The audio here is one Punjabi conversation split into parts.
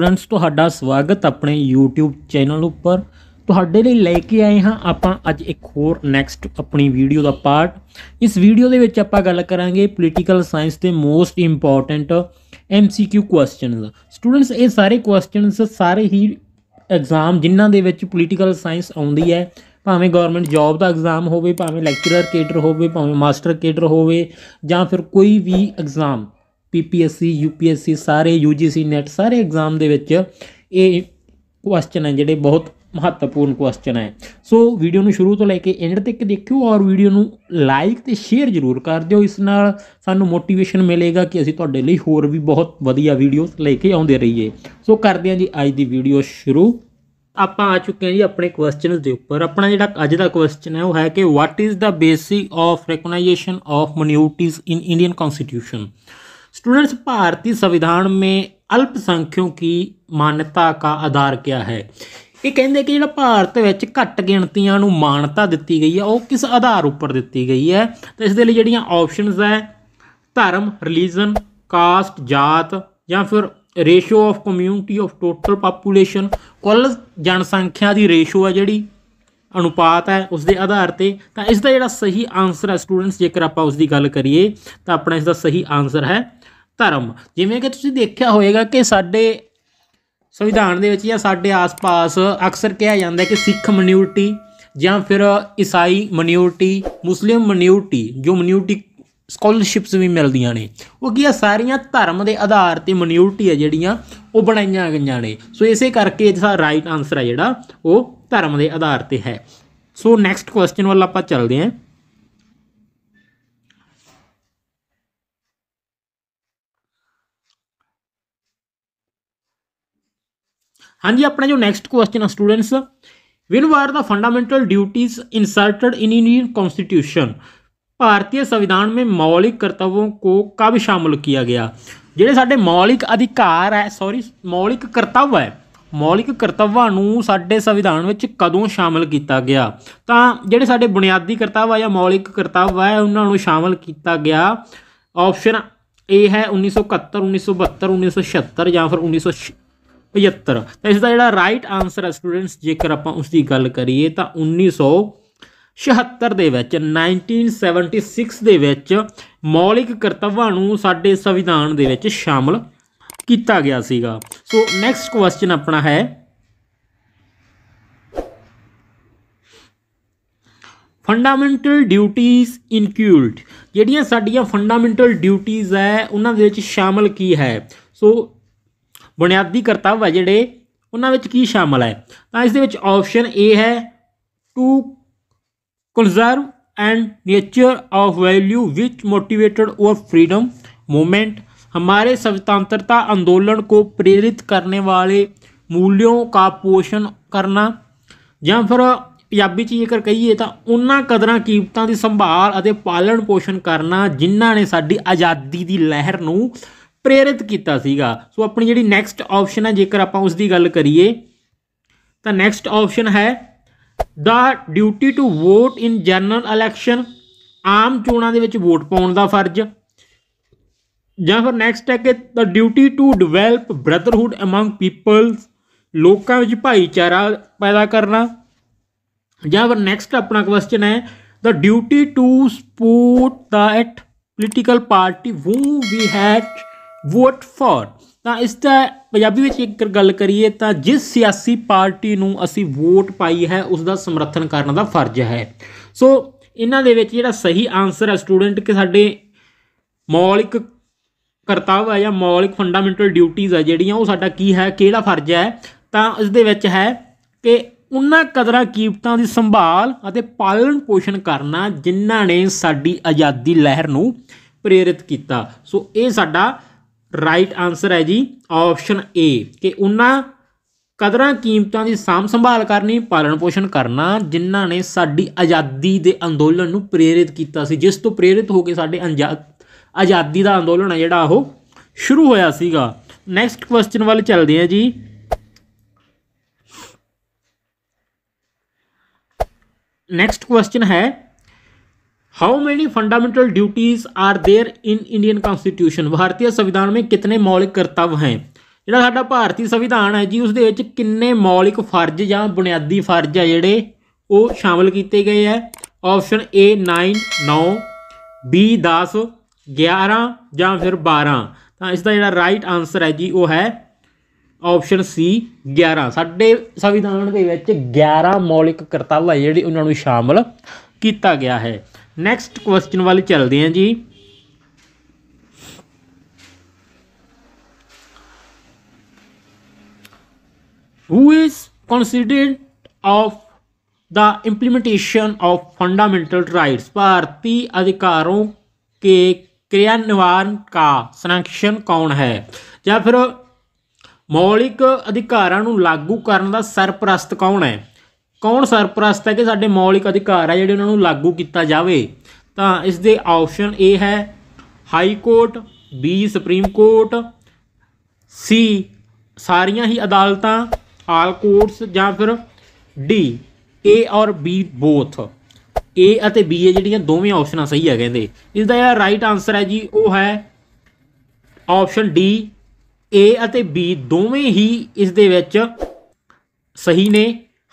ਫਰੈਂਡਸ ਤੁਹਾਡਾ ਸਵਾਗਤ ਆਪਣੇ YouTube ਚੈਨਲ ਉੱਪਰ ਤੁਹਾਡੇ ਲਈ ਲੈ ਕੇ ਆਏ ਹਾਂ ਆਪਾਂ ਅੱਜ ਇੱਕ ਹੋਰ ਨੈਕਸਟ ਆਪਣੀ ਵੀਡੀਓ ਦਾ ਪਾਰਟ ਇਸ ਵੀਡੀਓ ਦੇ ਵਿੱਚ ਆਪਾਂ ਗੱਲ ਕਰਾਂਗੇ ਪੋਲੀਟੀਕਲ ਸਾਇੰਸ ਦੇ most important MCQ questions students ਇਹ ਸਾਰੇ ਕੁਐਸਚਨਸ ਸਾਰੇ ਹੀ ਐਗਜ਼ਾਮ ਜਿਨ੍ਹਾਂ ਦੇ ਵਿੱਚ ਪੋਲੀਟੀਕਲ ਸਾਇੰਸ ਆਉਂਦੀ ਹੈ ਭਾਵੇਂ ਗਵਰਨਮੈਂਟ ਜੌਬ ਦਾ ਐਗਜ਼ਾਮ ਹੋਵੇ ਭਾਵੇਂ ਲੈਕਚਰਰ ਕੇਡਰ ਹੋਵੇ ਭਾਵੇਂ ਮਾਸਟਰ ਕੇਡਰ ਹੋਵੇ ਜਾਂ ਫਿਰ ਕੋਈ ਵੀ ਐਗਜ਼ਾਮ ਪੀਪੀਐਸਸੀ ਯੂਪੀਐਸਸੀ ਸਾਰੇ ਯੂਜੀਸੀ ਨੈਟ ਸਾਰੇ ਐਗਜ਼ਾਮ ਦੇ ਵਿੱਚ ਇਹ ਕੁਐਸਚਨ ਹੈ ਜਿਹੜੇ ਬਹੁਤ ਮਹੱਤਵਪੂਰਨ ਕੁਐਸਚਨ ਹੈ ਸੋ ਵੀਡੀਓ ਨੂੰ ਸ਼ੁਰੂ ਤੋਂ ਲੈ ਕੇ ਐਂਡ ਤੱਕ ਦੇਖਿਓ ਔਰ ਵੀਡੀਓ ਨੂੰ ਲਾਈਕ ਤੇ ਸ਼ੇਅਰ ਜ਼ਰੂਰ ਕਰ ਦਿਓ ਇਸ ਨਾਲ ਸਾਨੂੰ ਮੋਟੀਵੇਸ਼ਨ ਮਿਲੇਗਾ ਕਿ ਅਸੀਂ ਤੁਹਾਡੇ ਲਈ ਹੋਰ ਵੀ ਬਹੁਤ ਵਧੀਆ ਵੀਡੀਓਸ ਲੈ ਕੇ ਆਉਂਦੇ ਰਹੀਏ ਸੋ ਕਰਦੇ ਹਾਂ ਜੀ ਅੱਜ ਦੀ ਵੀਡੀਓ ਸ਼ੁਰੂ ਆਪਾਂ ਆ ਚੁੱਕੇ ਹਾਂ ਜੀ ਆਪਣੇ ਕੁਐਸਚਨਸ ਦੇ ਉੱਪਰ ਆਪਣਾ ਜਿਹੜਾ ਅੱਜ ਦਾ ਕੁਐਸਚਨ ਹੈ ਉਹ ਹੈ ਕਿ what is the basic of recognization of minorities in Indian constitution students भारतीय संविधान में ਅਲਪਸੰਖਿਓ ਕੀ ਮਾਨਤਾ ਦਾ ਆਧਾਰ ਕਿਆ ਹੈ ਇਹ ਕਹਿੰਦੇ ਕਿ ਜਿਹੜਾ ਭਾਰਤ ਵਿੱਚ ਘੱਟ ਗਿਣਤੀਆਂ ਨੂੰ ਮਾਨਤਾ ਦਿੱਤੀ ਗਈ ਹੈ ਉਹ ਕਿਸ ਆਧਾਰ ਉੱਪਰ ਦਿੱਤੀ ਗਈ ਹੈ ਤਾਂ ਇਸ ਦੇ ਲਈ ਜਿਹੜੀਆਂ ਆਪਸ਼ਨਸ ਹੈ ਧਰਮ ਰਿਲੀਜੀਅਨ ਕਾਸਟ ਜਾਤ ਜਾਂ ਫਿਰ ratio of community of total population ਕੁੱਲ ਜਨਸੰਖਿਆ ਦੀ ਰੇਸ਼ੋ ਹੈ ਜਿਹੜੀ ਅਨੁਪਾਤ ਹੈ ਉਸ ਦੇ ਆਧਾਰ ਤੇ ਤਾਂ ਇਸ ਦਾ ਜਿਹੜਾ ਸਹੀ ਆਨਸਰ ਹੈ ਸਟੂਡੈਂਟਸ ਜੇਕਰ ਆਪਾਂ ਉਸ ਦੀ ਗੱਲ ਕਰੀਏ ਤਾਂ ਆਪਣਾ ਇਸ ਦਾ ਸਹੀ ਆਨਸਰ ਹੈ ਧਰਮ ਜਿਵੇਂ ਕਿ ਤੁਸੀਂ ਦੇਖਿਆ ਹੋਵੇਗਾ ਕਿ ਸਾਡੇ ਸੰਵਿਧਾਨ ਦੇ ਵਿੱਚ ਜਾਂ ਸਾਡੇ ਆਸ-ਪਾਸ ਅਕਸਰ ਕਿਹਾ ਜਾਂਦਾ ਹੈ ਕਿ ਸਿੱਖ ਮਨਿਉਰਟੀ ਜਾਂ ਫਿਰ ਈਸਾਈ ਮਨਿਉਰਟੀ ਮੁਸਲਿਮ ਮਨਿਉਰਟੀ ਜੋ ਮਨਿਉਰਟੀ ਸਕਾਲਰਸ਼ਿਪਸ ਵੀ ਮਿਲਦੀਆਂ ਨੇ ਉਹ ਕੀ ਆ ਸਾਰੀਆਂ ਧਰਮ ਦੇ ਆਧਾਰ ਤੇ ਮਿਨਿਓਰਟੀ ਆ ਜਿਹੜੀਆਂ ਉਹ ਬਣਾਈਆਂ ਗਈਆਂ ਨੇ ਸੋ ਇਸੇ ਕਰਕੇ ਇਹਦਾ ਰਾਈਟ ਆਨਸਰ ਆ ਜਿਹੜਾ ਉਹ ਧਰਮ ਦੇ ਆਧਾਰ ਤੇ ਹੈ ਸੋ ਨੈਕਸਟ ਕੁਐਸਚਨ ਵੱਲ ਆਪਾਂ ਚੱਲਦੇ ਹਾਂ ਹਾਂਜੀ ਆਪਣਾ ਜੋ ਨੈਕਸਟ ਕੁਐਸਚਨ ਆ students when were the fundamental ਡਿਊਟੀਆਂ ਇਨਸਰਟਡ ਇਨ ਇੰਡੀਅਨ ਕਨਸਟੀਟਿਊਸ਼ਨ ਭਾਰਤੀ ਸੰਵਿਧਾਨ ਵਿੱਚ ਮੌਲਿਕ कर्तव्यों ਕੋ ਕਬ ਸ਼ਾਮਲ ਕੀਤਾ ਗਿਆ ਜਿਹੜੇ ਸਾਡੇ ਮੌਲਿਕ ਅਧਿਕਾਰ ਹੈ ਸੌਰੀ ਮੌਲਿਕ ਕਰਤੱਵ ਹੈ ਮੌਲਿਕ ਕਰਤੱਵਾਂ ਨੂੰ ਸਾਡੇ ਸੰਵਿਧਾਨ ਵਿੱਚ ਕਦੋਂ ਸ਼ਾਮਲ ਕੀਤਾ ਗਿਆ ਤਾਂ ਜਿਹੜੇ ਸਾਡੇ ਬੁਨਿਆਦੀ ਕਰਤੱਵ ਆ ਜਾਂ ਮੌਲਿਕ ਕਰਤੱਵ ਹੈ ਉਹਨਾਂ ਨੂੰ ਸ਼ਾਮਲ ਕੀਤਾ ਗਿਆ ਆਪਸ਼ਨ ਏ ਹੈ 1971 1972 1976 ਜਾਂ ਫਿਰ 1975 ਤਾਂ ਇਸ ਦਾ ਜਿਹੜਾ ਰਾਈਟ ਆਨਸਰ ਹੈ ਸਟੂਡੈਂਟਸ ਜੇਕਰ ਆਪਾਂ ਉਸ ਦੀ ਗੱਲ ਕਰੀਏ ਤਾਂ 1900 76 ਦੇ ਵਿੱਚ 1976 ਦੇ ਵਿੱਚ ਮੌਲਿਕ ਕਰਤੱਵਾਂ ਨੂੰ ਸਾਡੇ ਸੰਵਿਧਾਨ ਦੇ ਵਿੱਚ ਸ਼ਾਮਲ ਕੀਤਾ ਗਿਆ ਸੀਗਾ ਸੋ ਨੈਕਸਟ ਕੁਐਸਚਨ ਆਪਣਾ ਹੈ ਫੰਡਾਮੈਂਟਲ ਡਿਊਟੀਆਂ ਇਨਕਲੂਡ ਜਿਹੜੀਆਂ ਸਾਡੀਆਂ ਫੰਡਾਮੈਂਟਲ ਡਿਊਟੀਆਂ ਹੈ ਉਹਨਾਂ ਦੇ ਵਿੱਚ ਸ਼ਾਮਲ ਕੀ ਹੈ ਸੋ ਬੁਨਿਆਦੀ ਕਰਤੱਵ ਹੈ ਜਿਹੜੇ ਉਹਨਾਂ ਵਿੱਚ ਕੀ ਸ਼ਾਮਲ ਹੈ ਤਾਂ ਇਸ ਦੇ ਵਿੱਚ ਆਪਸ਼ਨ A ਹੈ to conserve and nature of value which motivated our freedom movement हमारे स्वतंत्रता आंदोलन को प्रेरित करने वाले ਮੂਲਿਆਂ ਕਾ ਪੋਸ਼ਣ ਕਰਨਾ ਜਾਂ ਫਿਰ ਪੰਜਾਬੀ ਚ ਜੇਕਰ ਕਹੀਏ ਤਾਂ ਉਹਨਾਂ ਕਦਰਾਂ ਕੀਮਤਾਂ ਦੀ ਸੰਭਾਲ ਅਤੇ ਪਾਲਣ ਪੋਸ਼ਣ ਕਰਨਾ ਜਿਨ੍ਹਾਂ ਨੇ ਸਾਡੀ ਆਜ਼ਾਦੀ ਦੀ ਲਹਿਰ ਨੂੰ ਪ੍ਰੇਰਿਤ ਕੀਤਾ ਸੀਗਾ ਸੋ ਆਪਣੀ ਜਿਹੜੀ ਨੈਕਸਟ ਆਪਸ਼ਨ ਹੈ ਜੇਕਰ ਆਪਾਂ ਉਸ ਦੀ ਗੱਲ ਕਰੀਏ ਤਾਂ ਨੈਕਸਟ ਆਪਸ਼ਨ ਹੈ the duty to vote in general election ਆਮ ਚੋਣਾਂ ਦੇ ਵਿੱਚ ਵੋਟ ਪਾਉਣ ਦਾ ਫਰਜ਼ ਜਾਂ ਫਿਰ ਨੈਕਸਟ ਹੈ ਕਿ the duty to develop brotherhood among people ਲੋਕਾਂ ਵਿੱਚ ਭਾਈਚਾਰਾ ਪੈਦਾ ਕਰਨਾ ਜਾਂ ਫਿਰ ਨੈਕਸਟ ਆਪਣਾ ਕੁਐਸਚਨ ਹੈ the duty to support the at political party who we had vote for ਤਾਂ ਇਸ ਦਾ ਪੰਜਾਬੀ ਵਿੱਚ ਇੱਕ ਗੱਲ ਕਰੀਏ ਤਾਂ ਜਿਸ ਸਿਆਸੀ ਪਾਰਟੀ ਨੂੰ ਅਸੀਂ ਵੋਟ ਪਾਈ ਹੈ ਉਸ ਦਾ ਸਮਰਥਨ ਕਰਨ ਦਾ ਫਰਜ਼ ਹੈ ਸੋ ਇਹਨਾਂ ਦੇ ਵਿੱਚ ਜਿਹੜਾ ਸਹੀ ਆਨਸਰ ਹੈ ਸਟੂਡੈਂਟ ਕਿ ਸਾਡੇ ਮੌਲਿਕ ਕਰਤੱਵ ਹੈ ਜਾਂ ਮੌਲਿਕ ਫੰਡਾਮੈਂਟਲ ਡਿਊਟੀਆਂ ਹੈ ਜਿਹੜੀਆਂ ਉਹ ਸਾਡਾ ਕੀ ਹੈ ਕਿਹੜਾ ਫਰਜ਼ ਹੈ ਤਾਂ ਇਸ ਦੇ ਵਿੱਚ ਹੈ ਕਿ ਉਹਨਾਂ ਕਦਰਾਂ ਕੀਮਤਾਂ ਦੀ ਸੰਭਾਲ ਅਤੇ ਪਾਲਣ ਪੋਸ਼ਣ ਕਰਨਾ ਜਿਨ੍ਹਾਂ ਨੇ ਸਾਡੀ ਆਜ਼ਾਦੀ ਲਹਿਰ ਨੂੰ ਪ੍ਰੇਰਿਤ ਕੀਤਾ ਸੋ ਇਹ ਸਾਡਾ ਰਾਈਟ ਆਨਸਰ ਹੈ ਜੀ ਆਪਸ਼ਨ ਏ ਕਿ ਉਹਨਾਂ ਕਦਰਾਂ ਕੀਮਤਾਂ ਦੀ ਸਾਂਭ ਸੰਭਾਲ ਕਰਨੀ ਪਾਲਣ ਪੋਸ਼ਣ ਕਰਨਾ ਜਿਨ੍ਹਾਂ ਨੇ ਸਾਡੀ ਆਜ਼ਾਦੀ ਦੇ ਅੰਦੋਲਨ ਨੂੰ ਪ੍ਰੇਰਿਤ ਕੀਤਾ ਸੀ ਜਿਸ ਤੋਂ ਪ੍ਰੇਰਿਤ ਹੋ ਕੇ ਸਾਡੇ ਆਜ਼ਾਦੀ ਦਾ ਅੰਦੋਲਨ ਹੈ ਜਿਹੜਾ ਉਹ ਸ਼ੁਰੂ ਹੋਇਆ ਸੀਗਾ ਨੈਕਸਟ ਕੁਐਸਚਨ ਵੱਲ ਚੱਲਦੇ ਹਾਂ ਜੀ ਨੈਕਸਟ ਕੁਐਸਚਨ ਹੈ how many fundamental duties are there in Indian constitution भारतीय संविधान में कितने मौलिक कर्तव्य हैं ਜਿਹੜਾ ਸਾਡਾ ਭਾਰਤੀ ਸੰਵਿਧਾਨ ਹੈ ਜੀ ਉਸ ਦੇ ਵਿੱਚ ਕਿੰਨੇ ਮੌਲਿਕ ਫਰਜ਼ ਜਾਂ ਬੁਨਿਆਦੀ ਫਰਜ਼ ਆ ਜਿਹੜੇ ਉਹ ਸ਼ਾਮਲ ਕੀਤੇ ਗਏ ਆ ਆਪਸ਼ਨ A 9 9 B 10 11 ਜਾਂ ਫਿਰ 12 ਤਾਂ ਇਸ ਦਾ ਜਿਹੜਾ ਰਾਈਟ ਆਨਸਰ ਹੈ ਜੀ ਉਹ ਹੈ ਆਪਸ਼ਨ C 11 ਸਾਡੇ ਸੰਵਿਧਾਨ ਦੇ ਵਿੱਚ 11 ਮੌਲਿਕ ਕਰਤੱਵ ਹੈ ਜਿਹੜੇ ਉਹਨਾਂ ਨੂੰ ਸ਼ਾਮਲ ਕੀਤਾ ਗਿਆ ਹੈ ਨੈਕਸਟ ਕੁਐਸਚਨ ਵੱਲ ਚੱਲਦੇ ਹਾਂ ਜੀ who is considerate of the implementation of fundamental rights भारतीय अधिकारों के क्रियान्वयन का संरक्षण कौन है या फिर ਮੌਲਿਕ ਅਧਿਕਾਰਾਂ ਨੂੰ ਲਾਗੂ ਕਰਨ ਦਾ ਸਰਪ੍ਰਸਤ ਕੌਣ ਹੈ ਕੌਣ ਸਰਪ੍ਰਸਤ ਹੈ ਕਿ ਸਾਡੇ ਮੌਲਿਕ ਅਧਿਕਾਰ ਹੈ ਜਿਹੜੇ ਉਹਨਾਂ ਨੂੰ ਲਾਗੂ ਕੀਤਾ ਜਾਵੇ ਤਾਂ ਇਸ ਦੇ ਆਪਸ਼ਨ ਏ ਹੈ high court B supreme court C ਸਾਰੀਆਂ ਹੀ ਅਦਾਲਤਾਂ ਆਲ ਕੋਰਟਸ ਜਾਂ ਫਿਰ ਡੀ ਏ ਔਰ ਬੀ ਬੋਥ ਏ ਅਤੇ ਬੀ ਇਹ ਜਿਹੜੀਆਂ ਦੋਵੇਂ ਆਪਸ਼ਨਾਂ ਸਹੀ ਆ ਕਹਿੰਦੇ ਇਸ ਦਾ ਜਿਹੜਾ ਰਾਈਟ ਆਨਸਰ ਹੈ ਜੀ ਉਹ ਹੈ ਆਪਸ਼ਨ ਡੀ ਏ ਅਤੇ ਬੀ ਦੋਵੇਂ ਹੀ ਇਸ ਦੇ ਵਿੱਚ ਸਹੀ ਨੇ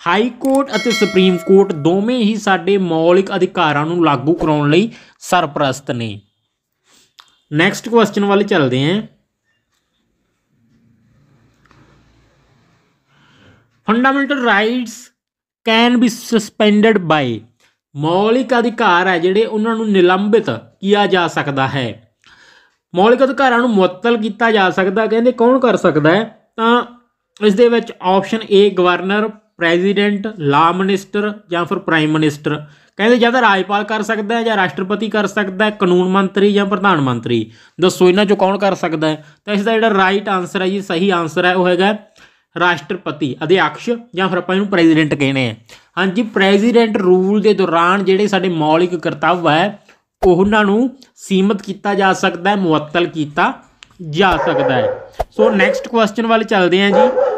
ਹਾਈ ਕੋਰਟ ਅਤੇ ਸੁਪਰੀਮ ਕੋਰਟ ਦੋਵੇਂ ਹੀ ਸਾਡੇ ਮੌਲਿਕ ਅਧਿਕਾਰਾਂ ਨੂੰ ਲਾਗੂ ਕਰਾਉਣ ਲਈ ਸਰਪ੍ਰਸਤ ਨੇ ਨੈਕਸਟ ਕੁਐਸਚਨ ਵੱਲ ਚੱਲਦੇ ਹਾਂ fundamental rights can be suspended by ਮੌਲਿਕ ਅਧਿਕਾਰ ਹੈ ਜਿਹੜੇ ਉਹਨਾਂ ਨੂੰ ਨਿਲੰਬਿਤ ਕੀਤਾ ਜਾ ਸਕਦਾ ਹੈ ਮੌਲਿਕ ਅਧਿਕਾਰਾਂ ਨੂੰ ਮੁਅੱਤਲ ਕੀਤਾ ਜਾ ਸਕਦਾ ਕਹਿੰਦੇ ਕੌਣ ਕਰ ਸਕਦਾ ਹੈ ਤਾਂ ਇਸ ਦੇ ਵਿੱਚ option A governor president law minister ਜਾਂ ਫਿਰ ਪ੍ਰਾਈਮ ਮਿਨਿਸਟਰ ਕਹਿੰਦੇ ਜਾਂ ਤਾਂ ਰਾਜਪਾਲ ਕਰ ਸਕਦਾ ਹੈ ਜਾਂ ਰਾਸ਼ਟਰਪਤੀ ਕਰ ਸਕਦਾ ਹੈ ਕਾਨੂੰਨ ਮੰਤਰੀ ਜਾਂ ਪ੍ਰਧਾਨ ਮੰਤਰੀ ਦੱਸੋ ਇਹਨਾਂ ਚੋਂ ਕੌਣ ਕਰ ਸਕਦਾ ਹੈ ਤਾਂ ਇਸ ਦਾ ਜਿਹੜਾ ਰਾਈਟ ਆਨਸਰ ਹੈ ਜੀ ਸਹੀ ਆਨਸਰ ਹੈ ਉਹ ਹੈਗਾ ਰਾਸ਼ਟਰਪਤੀ ਅਧਿਆਕਸ਼ ਜਾਂ ਫਿਰ ਆਪਾਂ ਇਹਨੂੰ ਪ੍ਰੈਜ਼ੀਡੈਂਟ ਕਹਿੰਦੇ ਆ ਹਾਂਜੀ ਪ੍ਰੈਜ਼ੀਡੈਂਟ ਰੂਲ ਦੇ ਦੌਰਾਨ ਜਿਹੜੇ ਸਾਡੇ ਮੌਲਿਕ ਕਰਤੱਵ ਹੈ ਉਹਨਾਂ ਨੂੰ ਸੀਮਤ ਕੀਤਾ ਜਾ ਸਕਦਾ ਹੈ ਮੁਅੱਤਲ ਕੀਤਾ ਜਾ ਸਕਦਾ ਹੈ ਸੋ ਨੈਕਸਟ ਕੁਐਸਚਨ ਵੱਲ ਚੱਲਦੇ ਹਾਂ ਜੀ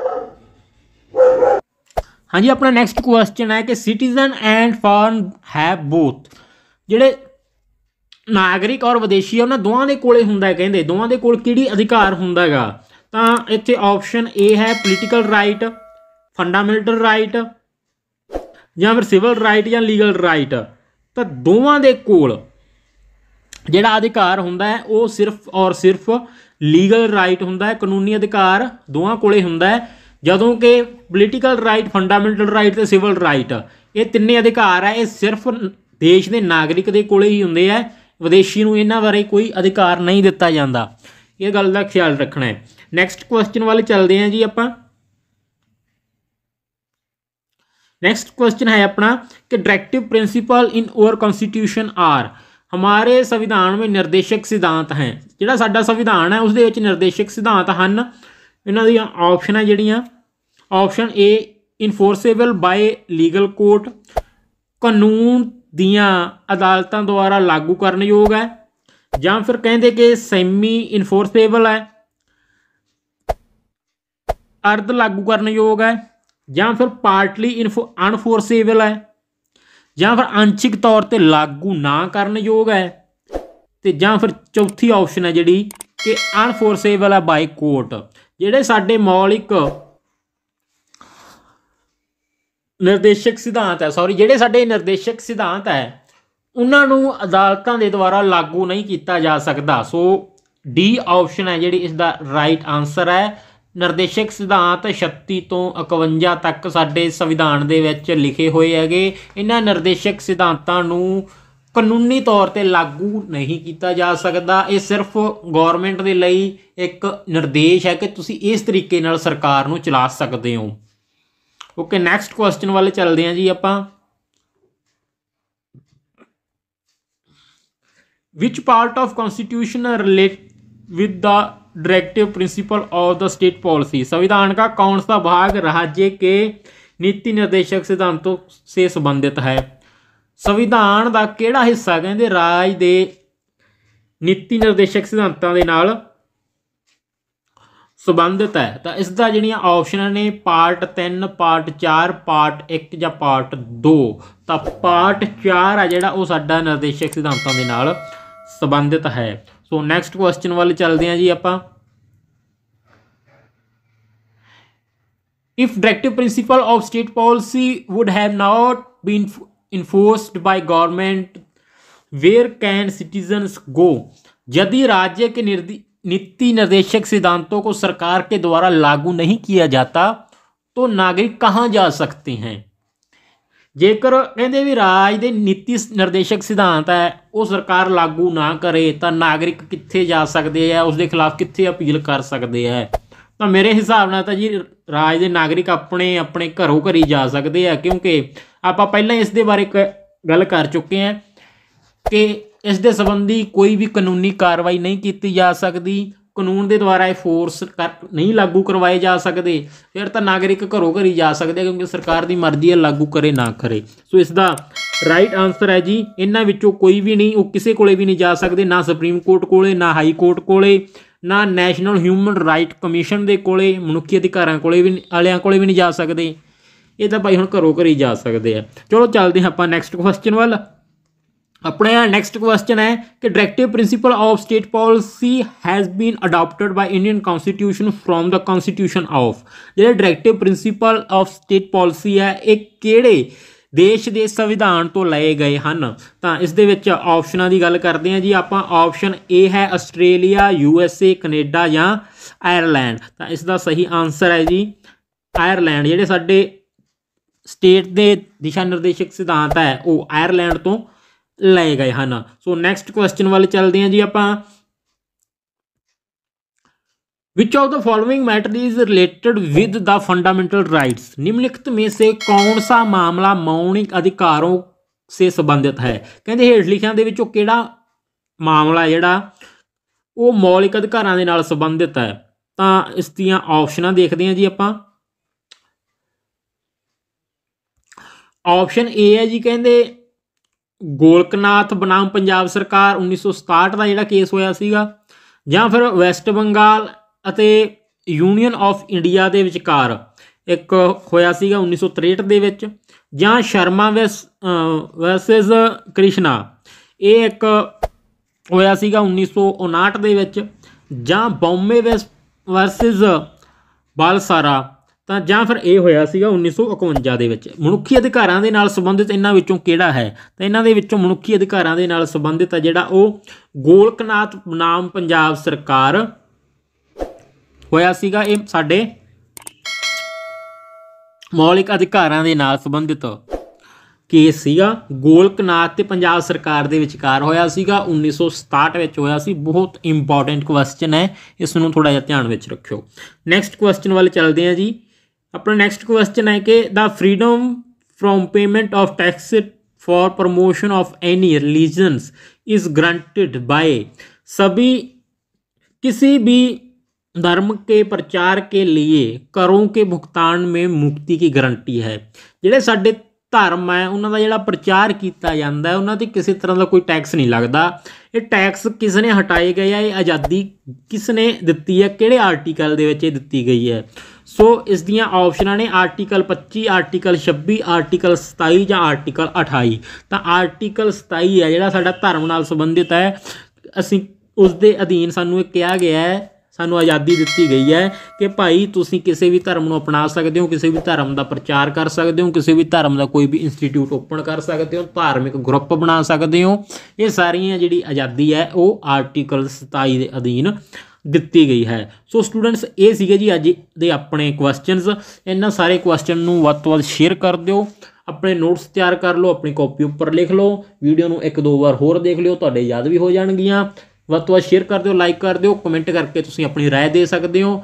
ਹਾਂਜੀ ਆਪਣਾ ਨੈਕਸਟ ਕੁਐਸਚਨ ਹੈ ਕਿ citizen and foreign have both ਜਿਹੜੇ ਨਾਗਰਿਕ ਔਰ ਵਿਦੇਸ਼ੀ ਉਹਨਾਂ ਦੋਵਾਂ ਦੇ ਕੋਲੇ ਹੁੰਦਾ ਹੈ ਕਹਿੰਦੇ ਦੋਵਾਂ ਦੇ ਕੋਲ ਕਿਹੜੀ ਅਧਿਕਾਰ ਹੁੰਦਾ ਹੈਗਾ ਤਾਂ ਇੱਥੇ ਆਪਸ਼ਨ A ਹੈ ਪੋਲੀਟੀਕਲ ਰਾਈਟ ਫੰਡਾਮੈਂਟਲ ਰਾਈਟ ਜਾਂ ਫਿਰ ਸਿਵਲ ਰਾਈਟ ਜਾਂ ਲੀਗਲ ਰਾਈਟ ਤਾਂ ਦੋਵਾਂ ਦੇ ਕੋਲ ਜਿਹੜਾ ਅਧਿਕਾਰ ਹੁੰਦਾ ਹੈ ਉਹ ਸਿਰਫ ਔਰ ਸਿਰਫ ਲੀਗਲ ਰਾਈਟ ਹੁੰਦਾ ਹੈ ਕਾਨੂੰਨੀ ਅਧਿਕਾਰ ਦੋਵਾਂ ਕੋਲੇ ਹੁੰਦਾ ਹੈ ਜਦੋਂ ਕਿ ਪੋਲੀਟੀਕਲ ਰਾਈਟ ਫੰਡਾਮੈਂਟਲ ਰਾਈਟ ਤੇ ਸਿਵਲ ਰਾਈਟ ਇਹ ਤਿੰਨੇ ਅਧਿਕਾਰ ਆ ਇਹ ਸਿਰਫ ਦੇਸ਼ ਦੇ ਨਾਗਰਿਕ ਦੇ ਕੋਲੇ ਹੀ ਹੁੰਦੇ ਆ ਵਿਦੇਸ਼ੀ ਨੂੰ ਇਹਨਾਂ ਬਾਰੇ ਕੋਈ ਅਧਿਕਾਰ ਨਹੀਂ ਦਿੱਤਾ ਜਾਂਦਾ ਇਹ ਗੱਲ ਦਾ ਖਿਆਲ ਰੱਖਣਾ ਹੈ ਨੈਕਸਟ ਕੁਐਸਚਨ ਵੱਲ ਚੱਲਦੇ ਹਾਂ ਜੀ ਆਪਾਂ ਨੈਕਸਟ ਕੁਐਸਚਨ ਹੈ ਆਪਣਾ ਕਿ directive principle in our constitution are ਹਮਾਰੇ ਸੰਵਿਧਾਨ ਵਿੱਚ ਨਿਰਦੇਸ਼ਕ ਸਿਧਾਂਤ ਹੈ ਜਿਹੜਾ ਸਾਡਾ ਸੰਵਿਧਾਨ ਹੈ ਉਸ ਦੇ ਵਿੱਚ ਨਿਰਦੇਸ਼ਕ ਸਿਧਾਂਤ ਹਨ ਇਹਨਾਂ ਦੀਆਂ ਆਪਸ਼ਨਾਂ ਜਿਹੜੀਆਂ option A enforceable by legal court ਕਾਨੂੰਨ ਦੀਆਂ ਅਦਾਲਤਾਂ ਦੁਆਰਾ ਲਾਗੂ ਕਰਨ ਯੋਗ ਹੈ ਜਾਂ ਫਿਰ ਕਹਿੰਦੇ ਕਿ ਸੈਮੀ ਇਨਫੋਰਸੇਬਲ ਹੈ ਅਰਧ ਲਾਗੂ ਕਰਨ ਯੋਗ ਹੈ ਜਾਂ ਫਿਰ ਪਾਰਟਲੀ ਅਨਫੋਰਸੇਬਲ ਹੈ ਜਾਂ ਫਿਰ ਅੰਸ਼ਿਕ ਤੌਰ ਤੇ ਲਾਗੂ ਨਾ ਕਰਨ ਯੋਗ ਹੈ ਤੇ ਜਾਂ ਫਿਰ ਚੌਥੀ ਆਪਸ਼ਨ ਹੈ ਜਿਹੜੀ ਕਿ ਅਨਫੋਰਸੇਬਲ ਹੈ ਬਾਈ ਕੋਰਟ ਜਿਹੜੇ ਸਾਡੇ ਮੌਲਿਕ ਨਿਰਦੇਸ਼ਕ ਸਿਧਾਂਤ ਹੈ ਸੌਰੀ ਜਿਹੜੇ ਸਾਡੇ ਨਿਰਦੇਸ਼ਕ ਸਿਧਾਂਤ ਹੈ ਉਹਨਾਂ ਨੂੰ ਅਦਾਲਤਾਂ ਦੇ ਦੁਆਰਾ ਲਾਗੂ ਨਹੀਂ ਕੀਤਾ ਜਾ ਸਕਦਾ ਸੋ ਡੀ ਆਪਸ਼ਨ ਹੈ ਜਿਹੜੀ ਇਸ ਦਾ ਰਾਈਟ ਆਨਸਰ ਹੈ ਨਿਰਦੇਸ਼ਕ ਸਿਧਾਂਤ 36 ਤੋਂ 51 ਤੱਕ ਸਾਡੇ ਸੰਵਿਧਾਨ ਦੇ ਵਿੱਚ ਲਿਖੇ ਹੋਏ ਹੈਗੇ ਇਹਨਾਂ ਨਿਰਦੇਸ਼ਕ ਸਿਧਾਂਤਾਂ ਨੂੰ ਕਾਨੂੰਨੀ ਤੌਰ ਤੇ ਲਾਗੂ ਨਹੀਂ ਕੀਤਾ ਜਾ ਸਕਦਾ ਇਹ ਸਿਰਫ ਗਵਰਨਮੈਂਟ ਦੇ ਲਈ ਇੱਕ ਨਿਰਦੇਸ਼ ਹੈ ਕਿ ਤੁਸੀਂ ਇਸ ਤਰੀਕੇ ਨਾਲ ਸਰਕਾਰ ਨੂੰ ਚਲਾ ਸਕਦੇ ਹੋ ਓਕੇ ਨੈਕਸਟ ਕੁਐਸਚਨ ਵੱਲ ਚੱਲਦੇ ਹਾਂ ਜੀ ਆਪਾਂ ਵਿਚ part of constitution relate with the directive principle of the state policy ਸੰਵਿਧਾਨ ਦਾ ਕੌਣ ਸਾ ਭਾਗ राज्य ਕੇ ਨੀਤੀ ਨਿਰਦੇਸ਼ਕ ਸਿਧਾਂਤੋਂ ਸੇ ਸੰਬੰਧਿਤ ਹੈ ਸੰਵਿਧਾਨ ਦਾ ਕਿਹੜਾ ਹਿੱਸਾ ਕਹਿੰਦੇ ਰਾਜ ਦੇ ਨੀਤੀ ਨਿਰਦੇਸ਼ਕ ਸਿਧਾਂਤਾਂ ਦੇ ਨਾਲ ਸਬੰਧਿਤ ਹੈ ਤਾਂ ਇਸ ਦਾ ਜਿਹੜੀਆਂ ਆਪਸ਼ਨਾਂ ਨੇ ਪਾਰਟ 3 ਪਾਰਟ 4 ਪਾਰਟ 1 ਜਾਂ ਪਾਰਟ 2 ਤਾਂ ਪਾਰਟ 4 ਆ ਜਿਹੜਾ ਉਹ ਸਾਡਾ ਨਿਰਦੇਸ਼ਕ ਸਿਧਾਂਤਾਂ ਦੇ ਨਾਲ ਸਬੰਧਿਤ ਹੈ ਸੋ ਨੈਕਸਟ ਕੁਐਸਚਨ ਵੱਲ ਚੱਲਦੇ ਹਾਂ ਜੀ ਆਪਾਂ if directive principle of state policy would have not been enforced by government where can citizens go ਜਦ ਹੀ ਰਾਜ ਦੇ ਨਿਰਦੇਸ਼ नीति निर्देशक सिद्धांतों को सरकार के द्वारा लागू नहीं किया जाता तो नागरिक ਕਹਾਂ ਜਾ ਸਕਤੇ ਹੈ ਜੇਕਰ ਕਹਿੰਦੇ ਵੀ ਰਾਜ ਦੇ ਨੀਤੀ ਨਿਰਦੇਸ਼ਕ ਸਿਧਾਂਤ ਹੈ ਉਹ ਸਰਕਾਰ ਲਾਗੂ ਨਾ ਕਰੇ ਤਾਂ ਨਾਗਰਿਕ ਕਿੱਥੇ ਜਾ ਸਕਦੇ ਆ ਉਸ ਦੇ ਖਿਲਾਫ ਕਿੱਥੇ ਅਪੀਲ ਕਰ ਸਕਦੇ ਆ ਤਾਂ ਮੇਰੇ ਹਿਸਾਬ ਨਾਲ ਤਾਂ ਜੀ ਰਾਜ ਦੇ ਨਾਗਰਿਕ ਆਪਣੇ ਆਪਣੇ ਘਰੋਂ ਘਰੀ ਜਾ ਸਕਦੇ ਆ ਕਿਉਂਕਿ ਆਪਾਂ ਪਹਿਲਾਂ ਇਸ ਦੇ ਬਾਰੇ ਗੱਲ ਕਰ ਚੁੱਕੇ ਆ ਕਿ ਇਸ ਦੇ ਸੰਬੰਧੀ ਕੋਈ ਵੀ ਕਾਨੂੰਨੀ ਕਾਰਵਾਈ ਨਹੀਂ ਕੀਤੀ ਜਾ ਸਕਦੀ ਕਾਨੂੰਨ ਦੇ ਦੁਆਰਾ ਇਹ ਫੋਰਸ ਨਹੀਂ ਲਾਗੂ ਕਰਵਾਏ ਜਾ ਸਕਦੇ ਫਿਰ ਤਾਂ ਨਾਗਰਿਕ ਘਰੋ ਘਰੀ ਜਾ ਸਕਦੇ ਕਿਉਂਕਿ ਸਰਕਾਰ ਦੀ ਮਰਜ਼ੀ ਹੈ ਲਾਗੂ ਕਰੇ ਨਾ ਕਰੇ ਸੋ ਇਸ ਦਾ ਰਾਈਟ ਆਨਸਰ ਹੈ ਜੀ ਇਹਨਾਂ ਵਿੱਚੋਂ ਕੋਈ ਵੀ ਨਹੀਂ ਉਹ ਕਿਸੇ ਕੋਲੇ ਵੀ ਨਹੀਂ ਜਾ ਸਕਦੇ ਨਾ ਸੁਪਰੀਮ ਕੋਰਟ ਕੋਲੇ ਨਾ ਹਾਈ ਕੋਰਟ ਕੋਲੇ ਨਾ ਨੈਸ਼ਨਲ ਹਿਊਮਨ ਰਾਈਟ ਕਮਿਸ਼ਨ ਦੇ ਕੋਲੇ ਮਨੁੱਖੀ ਅਧਿਕਾਰਾਂ ਕੋਲੇ ਵੀ ਆਲਿਆਂ ਕੋਲੇ ਵੀ ਨਹੀਂ ਜਾ ਸਕਦੇ ਇਹ ਤਾਂ ਭਾਈ ਹੁਣ ਘਰੋ ਘਰੀ ਜਾ ਸਕਦੇ ਆ ਚਲੋ ਚੱਲਦੇ ਹਾਂ ਆਪਾਂ ਨੈਕਸਟ ਕੁਐਸਚਨ ਵੱਲ ਆਪਣੇ ਨੈਕਸਟ ਕੁਐਸਚਨ ਹੈ ਕਿ directive principle of state policy has been adapted by Indian constitution from the constitution of ਜਿਹੜੇ directive principle of state policy ਹੈ ਇਹ ਕਿਹੜੇ ਦੇਸ਼ ਦੇ ਸੰਵਿਧਾਨ ਤੋਂ ਲਏ ਗਏ ਹਨ ਤਾਂ ਇਸ ਦੇ ਵਿੱਚ ਆਪਸ਼ਨਾਂ ਦੀ ਗੱਲ ਕਰਦੇ ਹਾਂ ਜੀ ਆਪਾਂ ਆਪਸ਼ਨ A ਹੈ Australia U S A Canada ਜਾਂ ਆਇਰਲੈਂਡ ਤਾਂ ਇਸ ਦਾ ਸਹੀ ਆਨਸਰ ਹੈ ਜੀ ਆਇਰਲੈਂਡ ਜਿਹੜੇ ਸਾਡੇ ਸਟੇਟ ਦੇ ਦਿਸ਼ਾ ਨਿਰਦੇਸ਼ਕ ਸਿਧਾਂਤ ਹੈ ਉਹ ਆਇਰਲੈਂਡ ਤੋਂ ਲਏ ਗਏ ਹਨ ਸੋ ਨੈਕਸਟ ਕੁਐਸਚਨ ਵੱਲ ਚੱਲਦੇ ਹਾਂ ਜੀ ਆਪਾਂ ਵਿਚ of the following matter is related with the fundamental rights ਨਿਮਨਲਿਖਤ में ਸੇ ਕੌਣ ਸਾ ਮਾਮਲਾ ਮੌਨਿਕ ਅਧਿਕਾਰੋਂ ਸੇ ਸੰਬੰਧਿਤ ਹੈ ਕਹਿੰਦੇ ਹੇਠ ਲਿਖਿਆਂ ਦੇ ਵਿੱਚੋਂ ਕਿਹੜਾ ਮਾਮਲਾ ਜਿਹੜਾ ਉਹ ਮੌਲਿਕ ਅਧਿਕਾਰਾਂ ਦੇ ਨਾਲ ਸੰਬੰਧਿਤ ਹੈ ਤਾਂ ਇਸ ਦੀਆਂ ਆਪਸ਼ਨਾਂ ਦੇਖਦੇ ਹਾਂ ਜੀ ਆਪਾਂ ਆਪਸ਼ਨ ਏ ਹੈ ਜੀ ਕਹਿੰਦੇ ਗੋਲਕਨਾਥ ਬਨਾਮ ਪੰਜਾਬ ਸਰਕਾਰ 1967 ਦਾ ਜਿਹੜਾ ਕੇਸ ਹੋਇਆ ਸੀਗਾ ਜਾਂ ਫਿਰ ਵੈਸਟ ਬੰਗਾਲ ਅਤੇ ਯੂਨੀਅਨ ਆਫ ਇੰਡੀਆ ਦੇ ਵਿਚਕਾਰ ਇੱਕ ਹੋਇਆ ਸੀਗਾ 1963 ਦੇ ਵਿੱਚ ਜਾਂ ਸ਼ਰਮਾ ਵਰਸਸ ਕ੍ਰਿਸ਼ਨਾ ਇਹ ਇੱਕ ਹੋਇਆ ਸੀਗਾ 1959 ਦੇ ਵਿੱਚ ਜਾਂ ਬੌਮੇ ਵਰਸਸ ਬਾਲਸਾਰਾ ਤਾਂ ਜਾਂ ਫਿਰ ਇਹ ਹੋਇਆ ਸੀਗਾ 1951 ਦੇ ਵਿੱਚ ਮਨੁੱਖੀ ਅਧਿਕਾਰਾਂ ਦੇ ਨਾਲ ਸੰਬੰਧਿਤ ਇਹਨਾਂ ਵਿੱਚੋਂ ਕਿਹੜਾ ਹੈ ਤਾਂ ਇਹਨਾਂ ਦੇ ਵਿੱਚੋਂ ਮਨੁੱਖੀ ਅਧਿਕਾਰਾਂ ਦੇ ਨਾਲ ਸੰਬੰਧਿਤ ਹੈ ਜਿਹੜਾ ਉਹ ਗੋਲਕਨਾਥ ਨਾਮ ਪੰਜਾਬ ਸਰਕਾਰ ਹੋਇਆ ਸੀਗਾ ਇਹ ਸਾਡੇ ਮੌਲਿਕ ਅਧਿਕਾਰਾਂ ਦੇ ਨਾਲ ਸੰਬੰਧਿਤ ਕੇਸ ਸੀਗਾ ਗੋਲਕਨਾਥ ਤੇ ਪੰਜਾਬ ਸਰਕਾਰ ਦੇ ਵਿਚਕਾਰ ਹੋਇਆ ਸੀਗਾ 1967 ਵਿੱਚ ਹੋਇਆ ਸੀ ਬਹੁਤ ਇੰਪੋਰਟੈਂਟ ਕੁਐਸਚਨ ਹੈ ਇਸ ਨੂੰ ਥੋੜਾ ਜਿਹਾ ਧਿਆਨ ਵਿੱਚ ਰੱਖਿਓ ਨੈਕਸਟ ਕੁਐਸਚਨ ਵੱਲ ਚੱਲਦੇ ਹਾਂ ਜੀ अपना नेक्स्ट क्वेश्चन है कि the freedom from payment of tax for promotion of any religions is granted by सभी किसी भी धर्म के प्रचार के लिए करों के भुगतान में मुक्ति की गारंटी है जेडे साढ़े ਧਰਮ ਹੈ ਉਹਨਾਂ ਦਾ ਜਿਹੜਾ ਪ੍ਰਚਾਰ ਕੀਤਾ ਜਾਂਦਾ ਹੈ ਉਹਨਾਂ ਤੇ ਕਿਸੇ ਤਰ੍ਹਾਂ ਦਾ ਕੋਈ ਟੈਕਸ ਨਹੀਂ ਲੱਗਦਾ ਇਹ ਟੈਕਸ ਕਿਸ ਨੇ ਹਟਾਏ ਗਏ ਆ ਇਹ ਆਜ਼ਾਦੀ ਕਿਸ ਨੇ ਦਿੱਤੀ ਹੈ ਕਿਹੜੇ ਆਰਟੀਕਲ ਦੇ ਵਿੱਚ ਇਹ ਦਿੱਤੀ ਗਈ ਹੈ ਸੋ ਇਸ ਦੀਆਂ ਆਪਸ਼ਨਾਂ ਨੇ ਆਰਟੀਕਲ 25 ਆਰਟੀਕਲ 26 ਆਰਟੀਕਲ 27 ਜਾਂ ਆਰਟੀਕਲ 28 ਤਾਂ ਆਰਟੀਕਲ 27 ਹੈ ਜਿਹੜਾ ਸਾਡਾ ਧਰਮ ਨਾਲ ਸੰਬੰਧਿਤ ਹੈ ਅਸੀਂ ਉਸ ਦੇ ਅਧੀਨ ਸਾਨੂੰ ਇਹ ਕਿਹਾ ਗਿਆ ਹੈ ਸਾਨੂੰ ਆਜ਼ਾਦੀ ਦਿੱਤੀ ਗਈ ਹੈ ਕਿ ਭਾਈ ਤੁਸੀਂ ਕਿਸੇ ਵੀ ਧਰਮ ਨੂੰ ਅਪਣਾ ਸਕਦੇ ਹੋ ਕਿਸੇ ਵੀ ਧਰਮ ਦਾ ਪ੍ਰਚਾਰ ਕਰ ਸਕਦੇ ਹੋ ਕਿਸੇ ਵੀ ਧਰਮ ਦਾ ਕੋਈ ਵੀ ਇੰਸਟੀਚਿਊਟ ਓਪਨ ਕਰ ਸਕਦੇ ਹੋ ਧਾਰਮਿਕ ਗਰੁੱਪ ਬਣਾ ਸਕਦੇ ਹੋ ਇਹ ਸਾਰੀਆਂ ਜਿਹੜੀ ਆਜ਼ਾਦੀ ਹੈ ਉਹ ਆਰਟੀਕਲ 27 ਦੇ ਅਧੀਨ ਦਿੱਤੀ ਗਈ ਹੈ ਸੋ ਸਟੂਡੈਂਟਸ ਇਹ ਸੀਗੇ ਜੀ ਅੱਜ ਦੇ ਆਪਣੇ ਕੁਐਸਚਨਸ ਇਹਨਾਂ ਸਾਰੇ ਕੁਐਸਚਨ ਨੂੰ ਵੱਧ ਤੋਂ ਵੱਧ ਸ਼ੇਅਰ ਕਰ ਦਿਓ ਆਪਣੇ ਨੋਟਸ ਤਿਆਰ ਕਰ ਲਓ ਆਪਣੀ ਕਾਪੀ ਉੱਪਰ ਲਿਖ ਲਓ ਵੀਡੀਓ ਨੂੰ ਇੱਕ ਦੋ ਵਾਰ ਹੋਰ ਦੇਖ ਲਿਓ ਤੁਹਾਡੇ ਯਾਦ ਵੀ ਹੋ ਜਾਣਗੀਆਂ ਵੱਧ ਤੋਂ ਵੱਧ ਸ਼ੇਅਰ ਕਰ ਦਿਓ ਲਾਈਕ ਕਰ ਦਿਓ ਕਮੈਂਟ ਕਰਕੇ ਤੁਸੀਂ ਆਪਣੀ رائے ਦੇ ਸਕਦੇ ਹੋ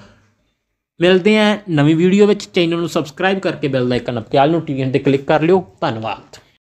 ਮਿਲਦੇ ਆ ਨਵੀਂ ਵੀਡੀਓ ਵਿੱਚ ਚੈਨਲ ਨੂੰ ਸਬਸਕ੍ਰਾਈਬ ਕਰਕੇ ਬੈਲ ਦਾ ਆਈਕਨ ਨੂੰ ਨੋਟੀਫਿਕੇਸ਼ਨ ਤੇ ਕਲਿੱਕ ਕਰ ਲਿਓ ਧੰਨਵਾਦ